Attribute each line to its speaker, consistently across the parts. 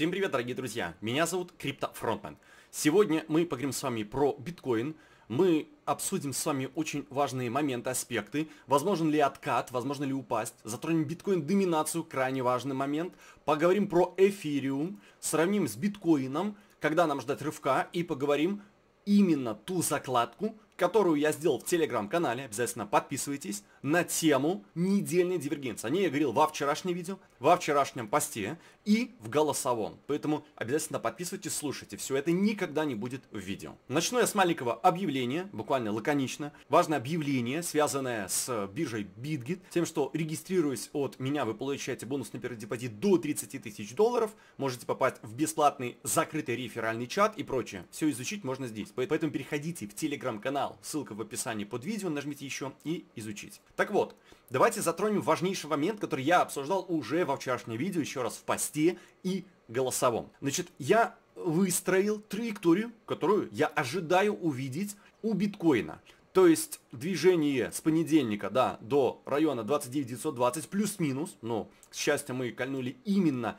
Speaker 1: Всем привет, дорогие друзья! Меня зовут Криптофронтмен. Сегодня мы поговорим с вами про биткоин. Мы обсудим с вами очень важные моменты, аспекты. Возможен ли откат, возможно ли упасть. Затронем биткоин-доминацию, крайне важный момент. Поговорим про эфириум, сравним с биткоином, когда нам ждать рывка и поговорим именно ту закладку, которую я сделал в телеграм-канале. Обязательно подписывайтесь на тему недельной дивергенции. О ней я говорил во вчерашнем видео, во вчерашнем посте и в голосовом. Поэтому обязательно подписывайтесь, слушайте. Все это никогда не будет в видео. Начну я с маленького объявления, буквально лаконично. Важное объявление, связанное с биржей Bitget, тем, что регистрируясь от меня, вы получаете бонус на первый депозит до 30 тысяч долларов, можете попасть в бесплатный закрытый реферальный чат и прочее. Все изучить можно здесь. Поэтому переходите в телеграм-канал, ссылка в описании под видео, нажмите еще и изучить. Так вот, давайте затронем важнейший момент, который я обсуждал уже во вчерашнем видео, еще раз в посте и голосовом. Значит, я выстроил траекторию, которую я ожидаю увидеть у биткоина. То есть движение с понедельника да, до района 29920 плюс-минус, но, к счастью, мы кольнули именно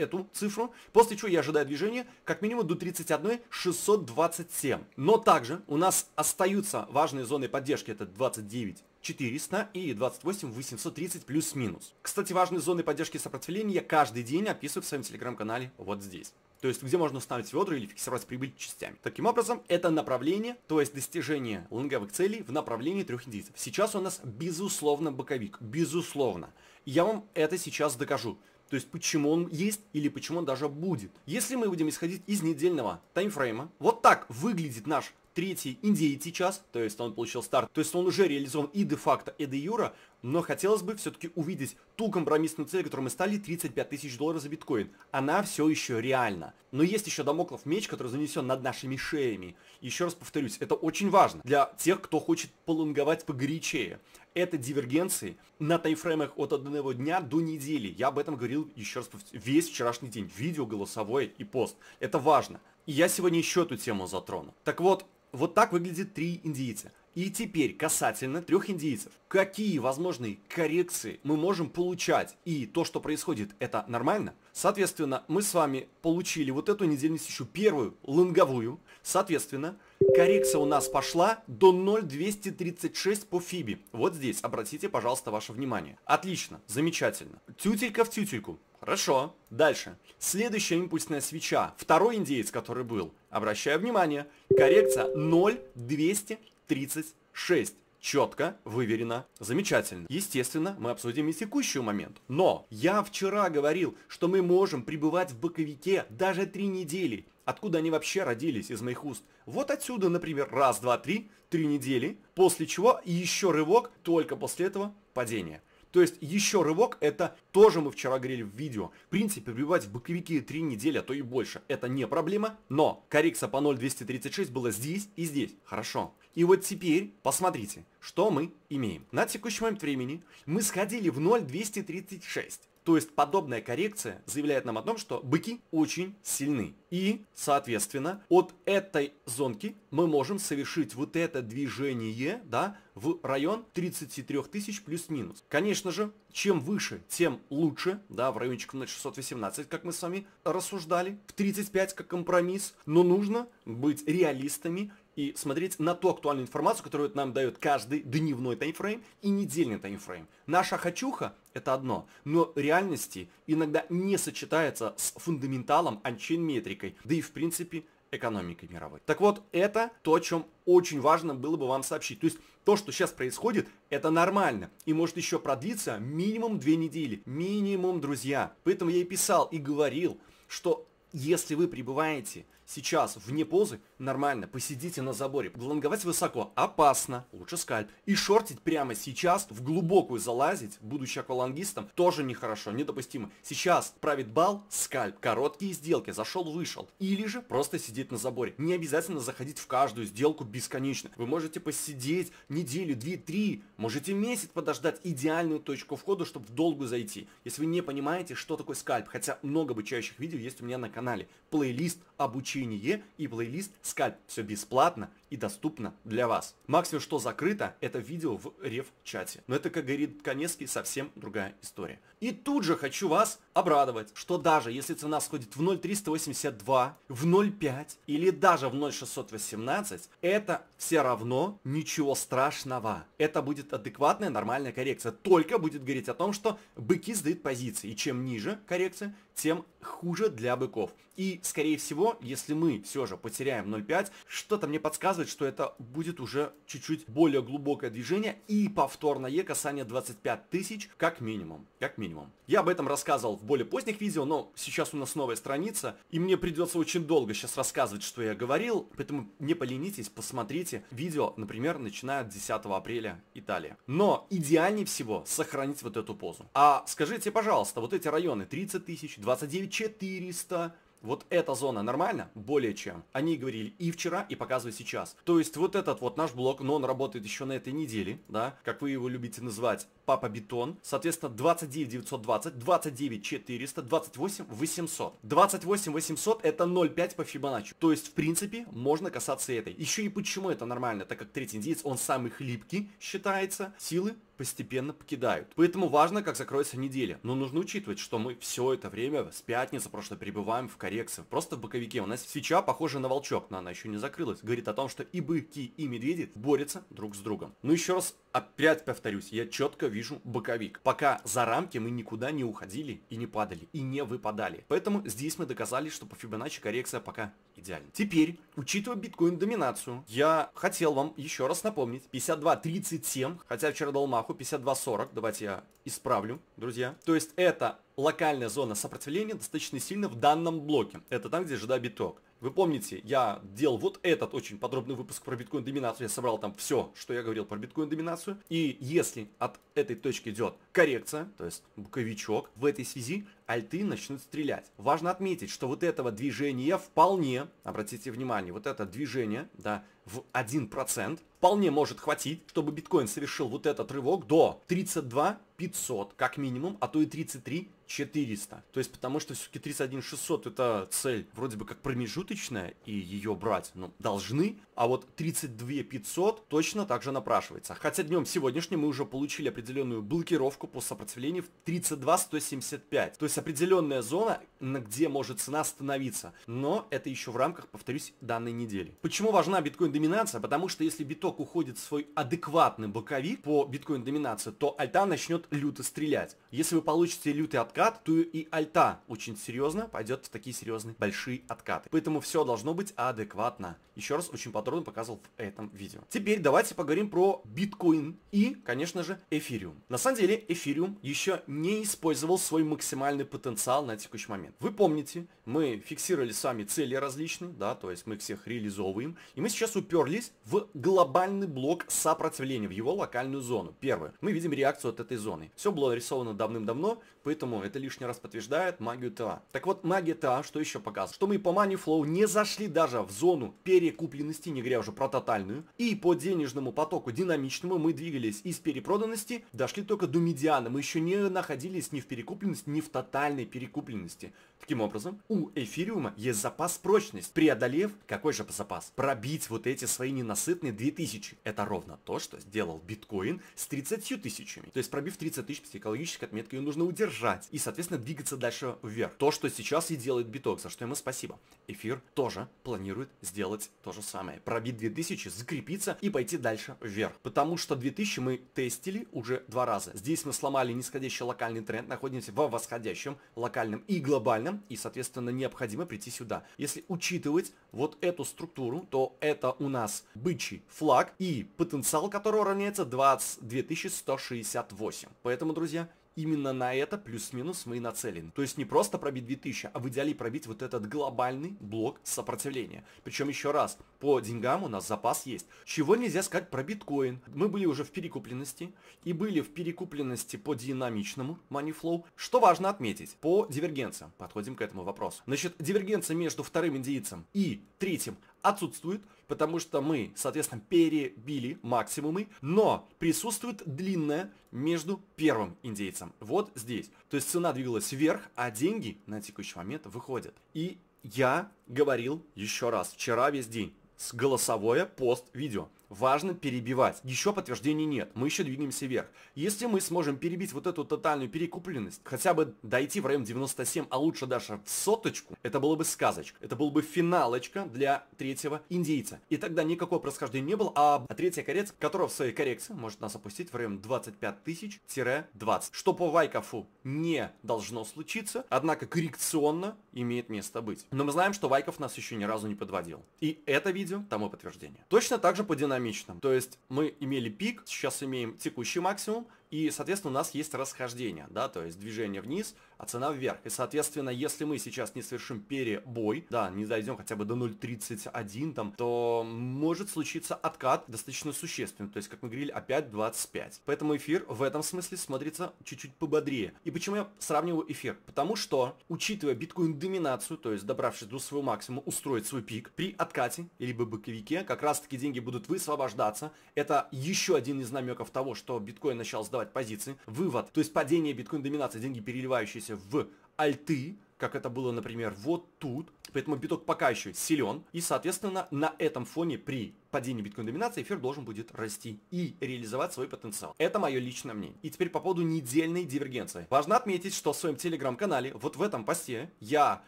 Speaker 1: эту цифру, после чего я ожидаю движения как минимум до 31 627. Но также у нас остаются важные зоны поддержки, это 29 400 и 28 830 плюс-минус. Кстати, важные зоны поддержки и сопротивления я каждый день описываю в своем телеграм-канале вот здесь. То есть, где можно устанавливать ведра или фиксировать прибыль частями. Таким образом, это направление, то есть достижение лонговых целей в направлении трех индейцев. Сейчас у нас, безусловно, боковик. Безусловно. Я вам это сейчас докажу. То есть почему он есть или почему он даже будет. Если мы будем исходить из недельного таймфрейма, вот так выглядит наш третий индейти час, то есть он получил старт, то есть он уже реализован и де-факто, и де-юра, но хотелось бы все-таки увидеть ту компромиссную цель, которую мы стали, 35 тысяч долларов за биткоин. Она все еще реальна. Но есть еще домоклов меч, который занесен над нашими шеями. Еще раз повторюсь, это очень важно для тех, кто хочет полунговать погорячее. Это дивергенции на таймфреймах от одного дня до недели. Я об этом говорил, еще раз, весь вчерашний день. Видео, голосовой и пост. Это важно. И я сегодня еще эту тему затрону. Так вот, вот так выглядит три индийца. И теперь касательно трех индейцев. Какие возможные коррекции мы можем получать? И то, что происходит, это нормально? Соответственно, мы с вами получили вот эту недельную еще первую лонговую. Соответственно, Коррекция у нас пошла до 0,236 по Фиби. Вот здесь, обратите, пожалуйста, ваше внимание. Отлично, замечательно. Тютелька в тютельку. Хорошо. Дальше. Следующая импульсная свеча. Второй индеец, который был. Обращаю внимание. Коррекция 0,236 четко, выверено, замечательно. Естественно, мы обсудим и текущий момент. Но я вчера говорил, что мы можем пребывать в боковике даже три недели. Откуда они вообще родились из моих уст? Вот отсюда, например, раз, два, три, три недели, после чего еще рывок, только после этого падение. То есть еще рывок, это тоже мы вчера говорили в видео. В принципе, прибивать в боковики 3 недели, а то и больше. Это не проблема, но коррекция по 0,236 была здесь и здесь. Хорошо. И вот теперь посмотрите, что мы имеем. На текущий момент времени мы сходили в 0,236. То есть подобная коррекция заявляет нам о том, что быки очень сильны. И, соответственно, от этой зонки мы можем совершить вот это движение, да, в район 33 тысяч плюс-минус. Конечно же, чем выше, тем лучше, да, в райончик 618, как мы с вами рассуждали, в 35 как компромисс, но нужно быть реалистами и смотреть на ту актуальную информацию, которую нам дает каждый дневной таймфрейм и недельный таймфрейм. Наша хочуха – это одно, но реальности иногда не сочетается с фундаменталом, анчейн-метрикой, да и в принципе экономикой мировой. Так вот, это то, о чем очень важно было бы вам сообщить. То есть то, что сейчас происходит, это нормально. И может еще продлиться минимум две недели. Минимум, друзья. Поэтому я и писал, и говорил, что если вы пребываете сейчас вне позы, нормально, посидите на заборе. Лонговать высоко опасно, лучше скальп. И шортить прямо сейчас, в глубокую залазить, будучи аквалангистом, тоже нехорошо, недопустимо. Сейчас правит бал, скальп, короткие сделки, зашел-вышел. Или же просто сидеть на заборе. Не обязательно заходить в каждую сделку бесконечно. Вы можете посидеть неделю, две, три, можете месяц подождать идеальную точку входа, чтобы в долгу зайти. Если вы не понимаете, что такое скальп, хотя много обучающих видео есть у меня на канале. Плейлист обучение и плейлист искать все бесплатно, и доступно для вас. Максимум, что закрыто, это видео в рев-чате. Но это, как говорит Конецкий, совсем другая история. И тут же хочу вас обрадовать, что даже если цена сходит в 0,382, в 0,5 или даже в 0,618, это все равно ничего страшного. Это будет адекватная нормальная коррекция. Только будет говорить о том, что быки сдают позиции. И чем ниже коррекция, тем хуже для быков. И, скорее всего, если мы все же потеряем 0,5, что-то мне подсказывает, показывает, что это будет уже чуть-чуть более глубокое движение и повторное касание 25 тысяч как минимум. Как минимум. Я об этом рассказывал в более поздних видео, но сейчас у нас новая страница, и мне придется очень долго сейчас рассказывать, что я говорил, поэтому не поленитесь, посмотрите видео, например, начиная от 10 апреля Италия. Но идеальнее всего сохранить вот эту позу. А скажите, пожалуйста, вот эти районы 30 тысяч, 29 400, вот эта зона нормально? Более чем. Они говорили и вчера, и показывают сейчас. То есть вот этот вот наш блок, но он работает еще на этой неделе, да, как вы его любите называть, папа бетон. Соответственно, 29 920, 29 400, 28 800. 28 800 это 0,5 по Фибоначчи. То есть, в принципе, можно касаться этой. Еще и почему это нормально, так как третий индеец, он самый хлипкий считается, силы постепенно покидают. Поэтому важно, как закроется неделя. Но нужно учитывать, что мы все это время с пятницы просто пребываем в коррекции. Просто в боковике. У нас свеча похожа на волчок, но она еще не закрылась. Говорит о том, что и быки, и медведи борются друг с другом. Ну еще раз, опять повторюсь, я четко вижу боковик. Пока за рамки мы никуда не уходили и не падали, и не выпадали. Поэтому здесь мы доказали, что по Fibonacci коррекция пока идеальна. Теперь, учитывая биткоин-доминацию, я хотел вам еще раз напомнить, 52.37, хотя вчера дал маху, Каху 5240. Давайте я исправлю, друзья. То есть это локальная зона сопротивления достаточно сильно в данном блоке. Это там, где жда биток. Вы помните, я делал вот этот очень подробный выпуск про биткоин-доминацию. Я собрал там все, что я говорил про биткоин-доминацию. И если от этой точки идет коррекция, то есть боковичок, в этой связи альты начнут стрелять. Важно отметить, что вот этого движения вполне, обратите внимание, вот это движение, да, в 1% вполне может хватить, чтобы биткоин совершил вот этот рывок до 32 500 как минимум, а то и 33 400. То есть потому что все-таки 31600 это цель вроде бы как промежуточная, и ее брать, ну, должны, а вот 32500 точно также напрашивается. Хотя днем сегодняшним мы уже получили определенную блокировку по сопротивлению в 32175. То есть определенная зона, на где может цена становиться. Но это еще в рамках, повторюсь, данной недели. Почему важна биткоин-доминация? Потому что если биток уходит в свой адекватный боковик по биткоин-доминации, то альта начнет люто стрелять. Если вы получите лютый откат, откат, то и альта очень серьезно пойдет в такие серьезные большие откаты. Поэтому все должно быть адекватно. Еще раз очень подробно показывал в этом видео. Теперь давайте поговорим про биткоин и, конечно же, эфириум. На самом деле, эфириум еще не использовал свой максимальный потенциал на текущий момент. Вы помните, мы фиксировали с вами цели различные, да, то есть мы их всех реализовываем, и мы сейчас уперлись в глобальный блок сопротивления, в его локальную зону. Первое, мы видим реакцию от этой зоны. Все было нарисовано давным-давно, поэтому это лишний раз подтверждает магию ТА. Так вот, магия ТА что еще показывает? Что мы по Money Flow не зашли даже в зону перекупленности, не говоря уже про тотальную. И по денежному потоку динамичному мы двигались из перепроданности, дошли только до медиана. Мы еще не находились ни в перекупленности, ни в тотальной перекупленности. Таким образом, у эфириума есть запас прочность, преодолев, какой же запас? Пробить вот эти свои ненасытные 2000. Это ровно то, что сделал биткоин с 30 тысячами. То есть пробив 30 тысяч психологической отметки, ее нужно удержать. И соответственно, двигаться дальше вверх. То, что сейчас и делает биток, за что ему спасибо. Эфир тоже планирует сделать то же самое. Пробить 2000, закрепиться и пойти дальше вверх. Потому что 2000 мы тестили уже два раза. Здесь мы сломали нисходящий локальный тренд, находимся в восходящем, локальном и глобальном, и, соответственно, необходимо прийти сюда. Если учитывать вот эту структуру, то это у нас бычий флаг и потенциал которого равняется 22168. Поэтому, друзья, именно на это плюс-минус мы и нацелены. То есть не просто пробить 2000, а в идеале пробить вот этот глобальный блок сопротивления. Причем еще раз, по деньгам у нас запас есть. Чего нельзя сказать про биткоин. Мы были уже в перекупленности и были в перекупленности по динамичному money flow. Что важно отметить, по дивергенциям. Подходим к этому вопросу. Значит, дивергенция между вторым индейцем и третьим, отсутствует, потому что мы, соответственно, перебили максимумы, но присутствует длинная между первым индейцем. Вот здесь. То есть цена двигалась вверх, а деньги на текущий момент выходят. И я говорил еще раз вчера весь день с голосовое пост-видео важно перебивать. Еще подтверждений нет, мы еще двигаемся вверх. Если мы сможем перебить вот эту тотальную перекупленность, хотя бы дойти в район 97, а лучше даже в соточку, это было бы сказочка. Это был бы финалочка для третьего индейца. И тогда никакого происхождения не было, а, а третья корец, которая в своей коррекции может нас опустить в район 25 тысяч-20. Что по Вайкафу не должно случиться, однако коррекционно имеет место быть. Но мы знаем, что Вайков нас еще ни разу не подводил. И это видео тому подтверждение. Точно так же по динамике динамичным. То есть мы имели пик, сейчас имеем текущий максимум, и, соответственно, у нас есть расхождение, да, то есть движение вниз, а цена вверх. И, соответственно, если мы сейчас не совершим перебой, да, не дойдем хотя бы до 0.31 там, то может случиться откат достаточно существенный. То есть, как мы говорили, опять 25. Поэтому эфир в этом смысле смотрится чуть-чуть пободрее. И почему я сравниваю эфир? Потому что, учитывая биткоин-доминацию, то есть добравшись до своего максимума, устроить свой пик, при откате, либо боковике, как раз-таки деньги будут высвобождаться. Это еще один из намеков того, что биткоин начал сдавать создавать позиции. Вывод, то есть падение биткоин-доминации, деньги, переливающиеся в альты, как это было, например, вот тут. Поэтому биток пока еще силен. И, соответственно, на этом фоне при падения биткоин-доминации эфир должен будет расти и реализовать свой потенциал. Это мое личное мнение. И теперь по поводу недельной дивергенции. Важно отметить, что в своем телеграм-канале, вот в этом посте, я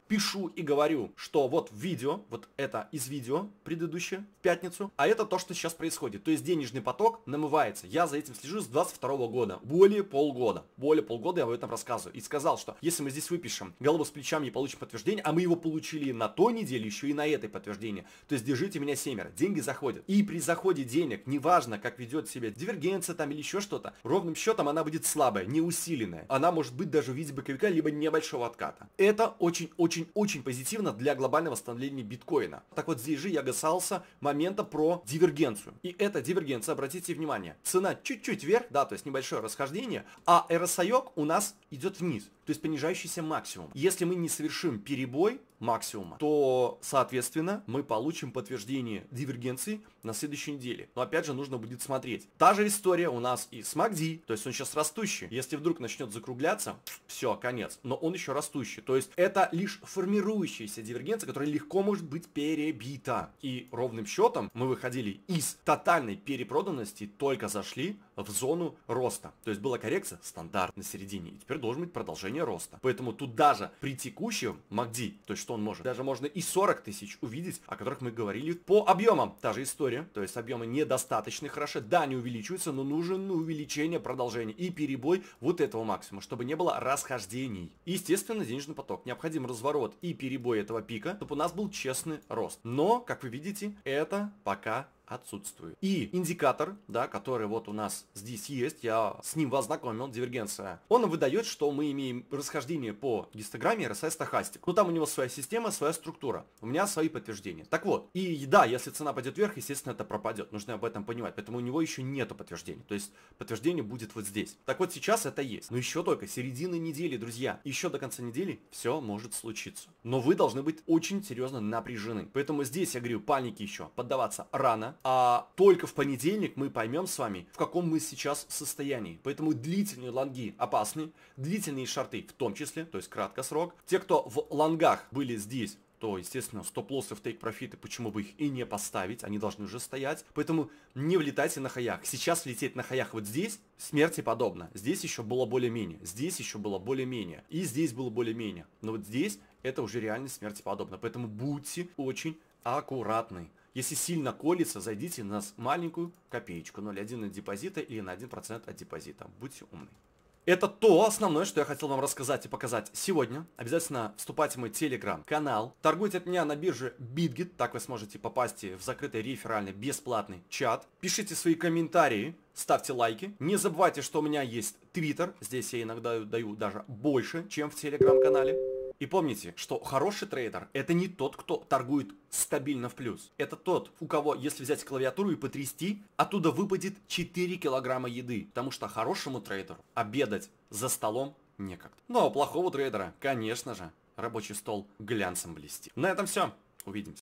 Speaker 1: пишу и говорю, что вот видео, вот это из видео предыдущее, в пятницу, а это то, что сейчас происходит. То есть денежный поток намывается. Я за этим слежу с 22 года. Более полгода. Более полгода я об этом рассказываю. И сказал, что если мы здесь выпишем голову с плечами и получим подтверждение, а мы его получили на той неделе, еще и на этой подтверждение, то есть держите меня семеро. Деньги заходят заходит. И при заходе денег, неважно, как ведет себя дивергенция там или еще что-то, ровным счетом она будет слабая, неусиленная. Она может быть даже в виде боковика, либо небольшого отката. Это очень-очень-очень позитивно для глобального становления биткоина. Так вот здесь же я гасался момента про дивергенцию. И эта дивергенция, обратите внимание, цена чуть-чуть вверх, да, то есть небольшое расхождение, а RSI у нас идет вниз, то есть понижающийся максимум. Если мы не совершим перебой, максимума, то, соответственно, мы получим подтверждение дивергенции на следующей неделе. Но опять же, нужно будет смотреть. Та же история у нас и с MACD, то есть он сейчас растущий. Если вдруг начнет закругляться, все, конец. Но он еще растущий. То есть это лишь формирующаяся дивергенция, которая легко может быть перебита. И ровным счетом мы выходили из тотальной перепроданности, только зашли в зону роста. То есть была коррекция стандарт на середине. И теперь должен быть продолжение роста. Поэтому тут даже при текущем MACD, то есть что он может, даже можно и 40 тысяч увидеть, о которых мы говорили по объемам. Та же история коридоре, то есть объемы недостаточны хорошо. Да, они увеличиваются, но нужно увеличение продолжения и перебой вот этого максимума, чтобы не было расхождений. естественно, денежный поток. Необходим разворот и перебой этого пика, чтобы у нас был честный рост. Но, как вы видите, это пока отсутствует. И индикатор, да, который вот у нас здесь есть, я с ним вас знакомил, дивергенция, он выдает, что мы имеем расхождение по гистограмме RSI стохастик. Ну там у него своя система, своя структура, у меня свои подтверждения. Так вот, и да, если цена пойдет вверх, естественно, это пропадет, нужно об этом понимать, поэтому у него еще нету подтверждений, то есть подтверждение будет вот здесь. Так вот, сейчас это есть, но еще только середина недели, друзья, еще до конца недели все может случиться. Но вы должны быть очень серьезно напряжены, поэтому здесь, я говорю, паники еще поддаваться рано, а только в понедельник мы поймем с вами, в каком мы сейчас состоянии. Поэтому длительные лонги опасны, длительные шорты в том числе, то есть краткосрок. Те, кто в лонгах были здесь, то, естественно, стоп-лоссы в тейк-профиты, почему бы их и не поставить, они должны уже стоять. Поэтому не влетайте на хаях. Сейчас лететь на хаях вот здесь смерти подобно. Здесь еще было более-менее, здесь еще было более-менее, и здесь было более-менее. Но вот здесь это уже реально смерти подобно. Поэтому будьте очень аккуратны. Если сильно колется, зайдите на маленькую копеечку 0,1 на депозита или на 1% от депозита. Будьте умны. Это то основное, что я хотел вам рассказать и показать сегодня. Обязательно вступайте в мой телеграм-канал. Торгуйте от меня на бирже Bitget, так вы сможете попасть в закрытый реферальный бесплатный чат. Пишите свои комментарии, ставьте лайки. Не забывайте, что у меня есть твиттер, здесь я иногда даю даже больше, чем в телеграм-канале. И помните, что хороший трейдер это не тот, кто торгует стабильно в плюс. Это тот, у кого, если взять клавиатуру и потрясти, оттуда выпадет 4 килограмма еды. Потому что хорошему трейдеру обедать за столом некогда. Ну а у плохого трейдера, конечно же, рабочий стол глянцем блестит. На этом все. Увидимся.